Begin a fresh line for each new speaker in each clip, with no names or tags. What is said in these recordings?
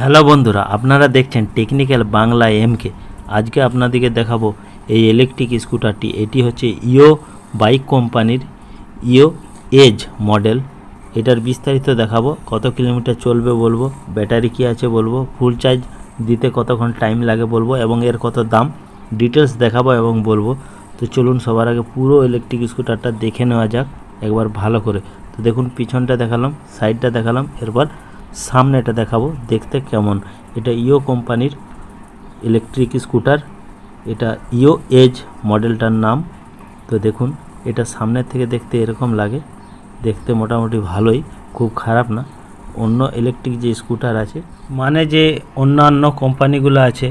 Hello বন্ধুরা আপনারা দেখছেন টেকনিক্যাল বাংলা এমকে আজকে আপনাদেরকে দেখাবো এই ইলেকট্রিক স্কুটারটি এটি হচ্ছে ইও বাইক কোম্পানির ইও এজ মডেল এটার বিস্তারিত দেখাবো কত কিলোমিটার চলবে বলবো ব্যাটারি কি আছে বলবো ফুল চার্জ দিতে কতক্ষণ টাইম লাগে বলবো এবং এর কত দাম ডিটেলস দেখাবো এবং বলবো তো চলুন সবার আগে পুরো ইলেকট্রিক স্কুটারটা দেখে নেওয়া যাক একবার ভালো করে তো দেখুন পিছনটা দেখালাম সাইডটা দেখালাম এরপর সামনে এটা দেখাবো দেখতে কেমন এটা ইও কোম্পানির ইলেকট্রিক স্কুটার এটা ইও এজ মডেলটার নাম তো দেখুন এটা সামনের থেকে দেখতে এরকম লাগে দেখতে মোটামুটি ভালোই খুব খারাপ না অন্য ইলেকট্রিক যে স্কুটার আছে মানে যে অন্যান্য কোম্পানিগুলো আছে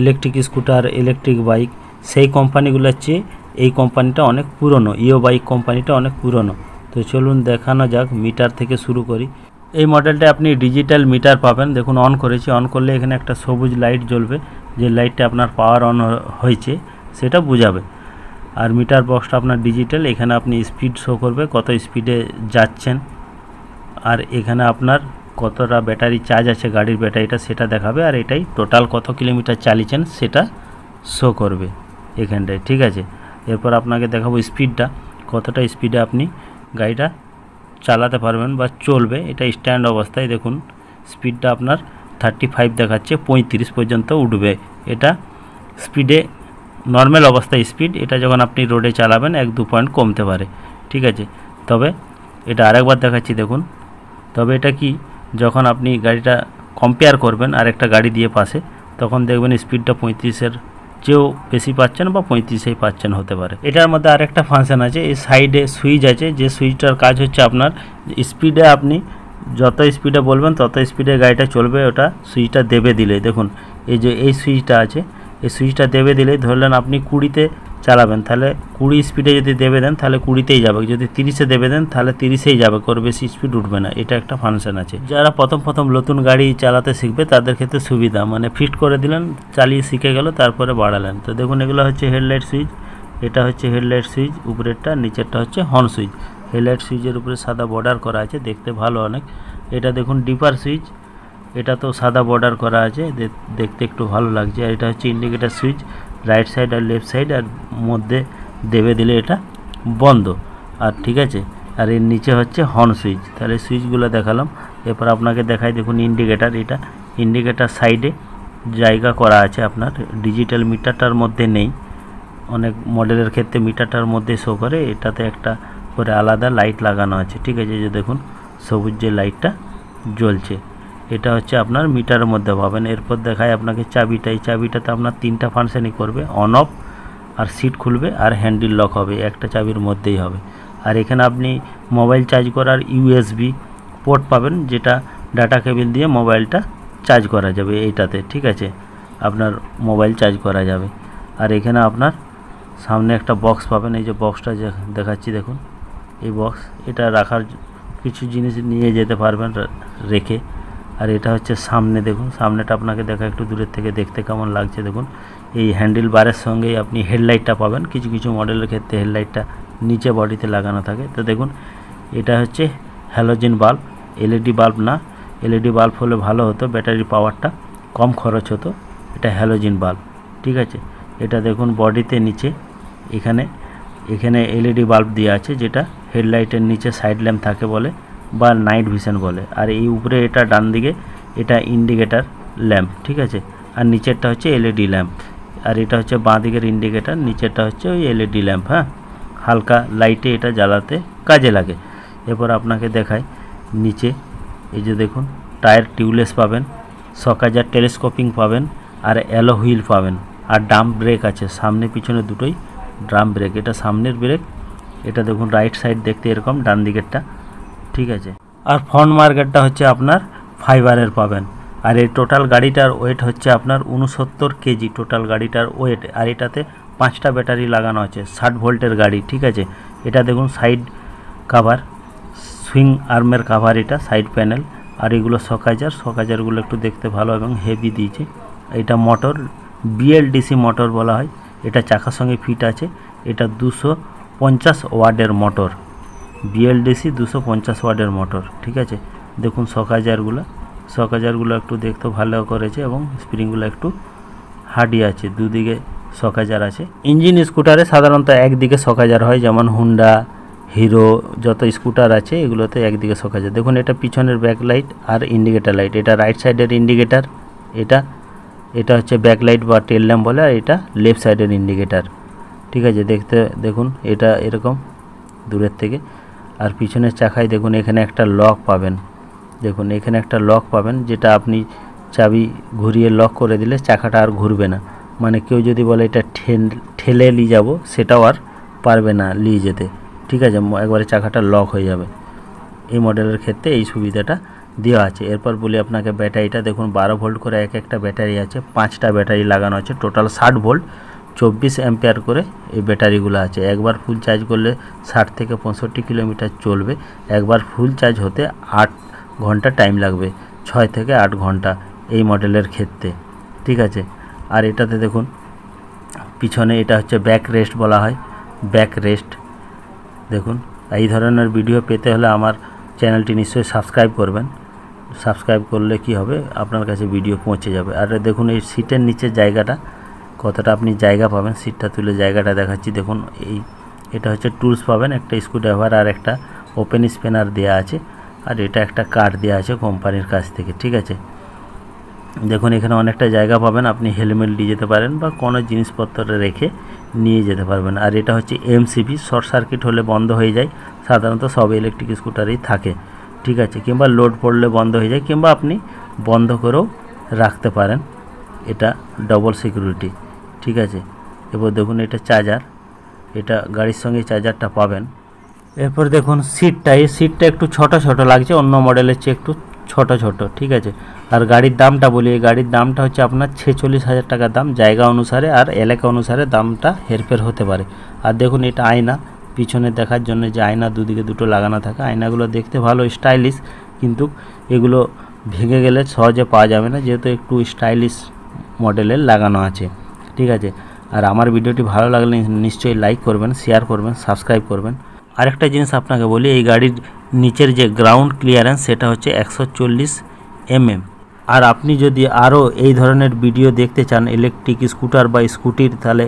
ইলেকট্রিক স্কুটার ইলেকট্রিক বাইক সেই কোম্পানিগুলোর চেয়ে এই কোম্পানিটা অনেক পুরনো ইও বাইক কোম্পানিটা অনেক পুরনো তো চলুন দেখানো যাক মিটার থেকে শুরু করি এই মডেলটা আপনি ডিজিটাল মিটার পাবেন দেখুন অন করেছি অন করলে এখানে একটা সবুজ লাইট জ্বলবে যে লাইটটা আপনার পাওয়ার অন হয়েছে সেটা বোঝাবে আর মিটার বক্সটা আপনার ডিজিটাল এখানে আপনি স্পিড শো করবে কত স্পিডে যাচ্ছেন আর এখানে আপনার কতটা ব্যাটারি চার্জ আছে গাড়ির ব্যাটারিটা সেটা দেখাবে আর এটাই টোটাল কত কিলোমিটার চালিয়েছেন সেটা শো করবে এখানটায় ঠিক আছে এরপর আপনাকে দেখাবো স্পিডটা কতটা স্পিডে আপনি গাড়িটা চালাতে পারবেন বা চলবে এটা স্ট্যান্ড অবস্থায় দেখুন স্পিডটা আপনার থার্টি ফাইভ দেখাচ্ছে পঁয়ত্রিশ পর্যন্ত উঠবে এটা স্পিডে নর্মাল অবস্থায় স্পিড এটা যখন আপনি রোডে চালাবেন এক দু পয়েন্ট কমতে পারে ঠিক আছে তবে এটা আরেকবার দেখাচ্ছি দেখুন তবে এটা কি যখন আপনি গাড়িটা কম্পেয়ার করবেন আরেকটা গাড়ি দিয়ে পাশে তখন দেখবেন স্পিডটা পঁয়ত্রিশের চেয়েও বেশি পাচ্ছেন বা পঁয়ত্রিশেই পাচ্ছেন হতে পারে এটার মধ্যে আরেকটা ফাংশান আছে এই সাইডে সুইচ আছে যে সুইচটার কাজ হচ্ছে আপনার স্পিডে আপনি যত স্পিডে বলবেন তত স্পিডে গাড়িটা চলবে ওটা সুইচটা দেবে দিলে দেখুন এই যে এই সুইচটা আছে এই সুইচটা দেবে দিলে ধরলেন আপনি কুড়িতে চালাবেন তাহলে কুড়ি স্পিডে যদি দেবে দেন তাহলে কুড়িতেই যাবে যদি তিরিশে দেবে দেন তাহলে তিরিশেই যাবে করে বেশি স্পিড উঠবে না এটা একটা ফাংশন আছে যারা প্রথম প্রথম নতুন গাড়ি চালাতে শিখবে তাদের ক্ষেত্রে সুবিধা মানে ফিট করে দিলেন চালিয়ে শিখে গেল তারপরে বাড়ালেন তো দেখুন এগুলো হচ্ছে হেডলাইট সুইচ এটা হচ্ছে হেডলাইট সুইচ উপরেরটা নিচেরটা হচ্ছে হর্ন সুইচ হেডলাইট সুইচের উপরে সাদা বর্ডার করা আছে দেখতে ভালো অনেক এটা দেখুন ডিপার সুইচ এটা তো সাদা বর্ডার করা আছে দেখতে একটু ভালো লাগছে আর এটা হচ্ছে ইন্ডিকেটার সুইচ রাইট সাইড আর লেফট সাইড আর মধ্যে দেবে দিলে এটা বন্ধ আর ঠিক আছে আর এর নিচে হচ্ছে হর্ন সুইচ তাহলে সুইচগুলো দেখালাম এরপর আপনাকে দেখাই দেখুন ইন্ডিকেটার এটা ইন্ডিকেটার সাইডে জায়গা করা আছে আপনার ডিজিটাল মিটারটার মধ্যে নেই অনেক মডেলের ক্ষেত্রে মিটারটার মধ্যে শো করে এটাতে একটা করে আলাদা লাইট লাগানো আছে ঠিক আছে যে দেখুন সবুজ যে লাইটটা জ্বলছে এটা হচ্ছে আপনার মিটারের মধ্যে পাবেন এরপর দেখায় আপনাকে চাবিটা এই চাবিটাতে আপনার তিনটা ফাংশানই করবে অন অফ আর সিট খুলবে আর হ্যান্ডেল লক হবে একটা চাবির মধ্যেই হবে আর এখানে আপনি মোবাইল চার্জ করার ইউএসবি পোর্ট পাবেন যেটা ডাটা কেবিল দিয়ে মোবাইলটা চার্জ করা যাবে এইটাতে ঠিক আছে আপনার মোবাইল চার্জ করা যাবে আর এখানে আপনার সামনে একটা বক্স পাবেন এই যে বক্সটা দেখাচ্ছি দেখুন এই বক্স এটা রাখার কিছু জিনিস নিয়ে যেতে পারবেন রেখে আর এটা হচ্ছে সামনে দেখুন সামনেটা আপনাকে দেখা একটু দূরের থেকে দেখতে কেমন লাগছে দেখুন এই হ্যান্ডেল বারের সঙ্গেই আপনি হেডলাইটটা পাবেন কিছু কিছু মডেলের ক্ষেত্রে হেডলাইটটা নিচে বডিতে লাগানো থাকে তো দেখুন এটা হচ্ছে হ্যালোজেন বাল্ব এলইডি বাল্ব না এলইডি বাল্ব হলে ভালো হতো ব্যাটারি পাওয়ারটা কম খরচ হতো এটা হ্যালোজেন বাল্ব ঠিক আছে এটা দেখুন বডিতে নিচে এখানে এখানে এলইডি বাল্ব দেওয়া আছে যেটা হেডলাইটের নিচে সাইড ল্যাম্প থাকে বলে বা নাইট ভিশন বলে আর এই উপরে এটা ডান দিকে এটা ইন্ডিকেটার ল্যাম্প ঠিক আছে আর নিচেরটা হচ্ছে এলইডি ল্যাম্প e আর এটা হচ্ছে বাঁ দিকের ইন্ডিকেটার নিচেরটা হচ্ছে ওই এলইডি ল্যাম্প e হ্যাঁ হালকা লাইটে এটা জ্বালাতে কাজে লাগে এরপর আপনাকে দেখায় নিচে এই যে দেখুন টায়ার টিউবলেস পাবেন সকাজার টেলিস্কোপিং পাবেন আর অ্যালো হুইল পাবেন আর ড্রাম ব্রেক আছে সামনে পিছনে দুটোই ড্রাম ব্রেক এটা সামনের ব্রেক এটা দেখুন রাইট সাইড দেখতে এরকম ডান দিকেরটা ঠিক আছে আর ফ্রন্ট মার্কেটটা হচ্ছে আপনার ফাইবারের পাবেন আর এই টোটাল গাড়িটার ওয়েট হচ্ছে আপনার উনসত্তর কেজি টোটাল গাড়িটার ওয়েট আর এটাতে পাঁচটা ব্যাটারি লাগানো আছে ষাট ভোল্টের গাড়ি ঠিক আছে এটা দেখুন সাইড কাভার সুইং আর্মের কাভার এটা সাইড প্যানেল আর এগুলো সকাজার সকাজারগুলো একটু দেখতে ভালো এবং হেভি দিয়েছে এটা মোটর বিএলডিসি মোটর বলা হয় এটা চাকার সঙ্গে ফিট আছে এটা দুশো পঞ্চাশ ওয়ার্ডের মোটর বিএলডিসি দুশো পঞ্চাশ ওয়ার্ডের মোটর ঠিক আছে দেখুন শখ হাজারগুলো একটু দেখতে ভালো করেছে এবং স্প্রিংগুলো একটু হাডি আছে দুদিকে হাজার আছে ইঞ্জিন স্কুটারে সাধারণত একদিকে হাজার হয় যেমন হুন্ডা হিরো যত স্কুটার আছে এগুলোতে একদিকে হাজার দেখুন এটা পিছনের ব্যাক লাইট আর ইন্ডিকেটার লাইট এটা রাইট সাইডের ইন্ডিকেটার এটা এটা হচ্ছে ব্যাক লাইট বা টেল ল্যাম্প বলে আর এটা লেফট সাইডের ইন্ডিকেটার ঠিক আছে দেখতে দেখুন এটা এরকম দূরের থেকে আর পিছনের চাকায় দেখুন এখানে একটা লক পাবেন দেখুন এখানে একটা লক পাবেন যেটা আপনি চাবি ঘুরিয়ে লক করে দিলে চাকাটা আর ঘুরবে না মানে কেউ যদি বলে এটা ঠেলে নিয়ে যাব সেটাও আর পারবে না নিয়ে যেতে ঠিক আছে একবারে চাকাটা লক হয়ে যাবে এই মডেলের ক্ষেত্রে এই সুবিধাটা দেওয়া আছে এরপর বলি আপনাকে ব্যাটারিটা দেখুন বারো ভোল্ট করে এক একটা ব্যাটারি আছে পাঁচটা ব্যাটারি লাগানো আছে টোটাল ষাট ভোল্ট চব্বিশ অ্যাম্পেয়ার করে এই ব্যাটারিগুলো আছে একবার ফুল চার্জ করলে ষাট থেকে পঁয়ষট্টি কিলোমিটার চলবে একবার ফুল চার্জ হতে আট ঘন্টা টাইম লাগবে ছয় থেকে আট ঘন্টা এই মডেলের ক্ষেত্রে ঠিক আছে আর এটাতে দেখুন পিছনে এটা হচ্ছে ব্যাক রেস্ট বলা হয় ব্যাক রেস্ট দেখুন এই ধরনের ভিডিও পেতে হলে আমার চ্যানেলটি নিশ্চয়ই সাবস্ক্রাইব করবেন সাবস্ক্রাইব করলে কি হবে আপনার কাছে ভিডিও পৌঁছে যাবে আর দেখুন এই সিটের নিচের জায়গাটা কতটা আপনি জায়গা পাবেন সিটটা তুলে জায়গাটা দেখাচ্ছি দেখুন এই এটা হচ্ছে টুলস পাবেন একটা স্ক্রুড্রাইভার আর একটা ওপেন স্পেনার দেওয়া আছে আর এটা একটা কার্ড দেওয়া আছে কোম্পানির কাছ থেকে ঠিক আছে দেখুন এখানে অনেকটা জায়গা পাবেন আপনি হেলমেট নিয়ে যেতে পারেন বা কোনো জিনিসপত্র রেখে নিয়ে যেতে পারবেন আর এটা হচ্ছে এমসিবি শর্ট সার্কিট হলে বন্ধ হয়ে যায় সাধারণত সব ইলেকট্রিক স্কুটারেই থাকে ঠিক আছে কিংবা লোড পড়লে বন্ধ হয়ে যায় কিংবা আপনি বন্ধ করেও রাখতে পারেন এটা ডবল সিকিউরিটি ঠিক আছে এরপর দেখুন এটা চার্জার এটা গাড়ির সঙ্গে চার্জারটা পাবেন এরপর দেখুন সিটটা এই সিটটা একটু ছোট ছোট লাগছে অন্য মডেলের চেয়ে একটু ছোট ছোট ঠিক আছে আর গাড়ির দামটা বলি এই গাড়ির দামটা হচ্ছে আপনার ছেচল্লিশ হাজার টাকা দাম জায়গা অনুসারে আর এলাকা অনুসারে দামটা হেরফের হতে পারে আর দেখুন এটা আয়না পিছনে দেখার জন্য যে আয়না দুদিকে দুটো লাগানো থাকে আয়নাগুলো দেখতে ভালো স্টাইলিশ কিন্তু এগুলো ভেঙে গেলে সহজে পাওয়া যাবে না যেহেতু একটু স্টাইলিশ মডেলের লাগানো আছে ঠিক আছে আর আমার ভিডিওটি ভালো লাগলে নিশ্চয়ই লাইক করবেন শেয়ার করবেন সাবস্ক্রাইব করবেন আরেকটা জিনিস আপনাকে বলি এই গাড়ির নিচের যে গ্রাউন্ড ক্লিয়ারেন্স সেটা হচ্ছে একশো চল্লিশ এমএম mm। আর আপনি যদি আরও এই ধরনের ভিডিও দেখতে চান ইলেকট্রিক স্কুটার বা স্কুটির তাহলে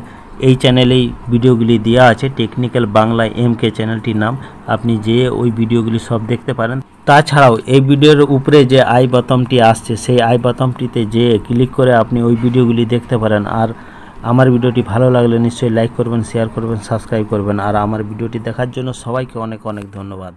এই চ্যানেলেই ভিডিওগুলি দেওয়া আছে টেকনিক্যাল বাংলা এম কে চ্যানেলটির নাম আপনি যে ওই ভিডিওগুলি সব দেখতে পারেন তাছাড়াও এই ভিডিওর উপরে যে আই বাতমটি আসছে সেই আই বাতমটিতে যে ক্লিক করে আপনি ওই ভিডিওগুলি দেখতে পারেন আর আমার ভিডিওটি ভালো লাগলে নিশ্চয়ই লাইক করবেন শেয়ার করবেন সাবস্ক্রাইব করবেন আর আমার ভিডিওটি দেখার জন্য সবাইকে অনেক অনেক ধন্যবাদ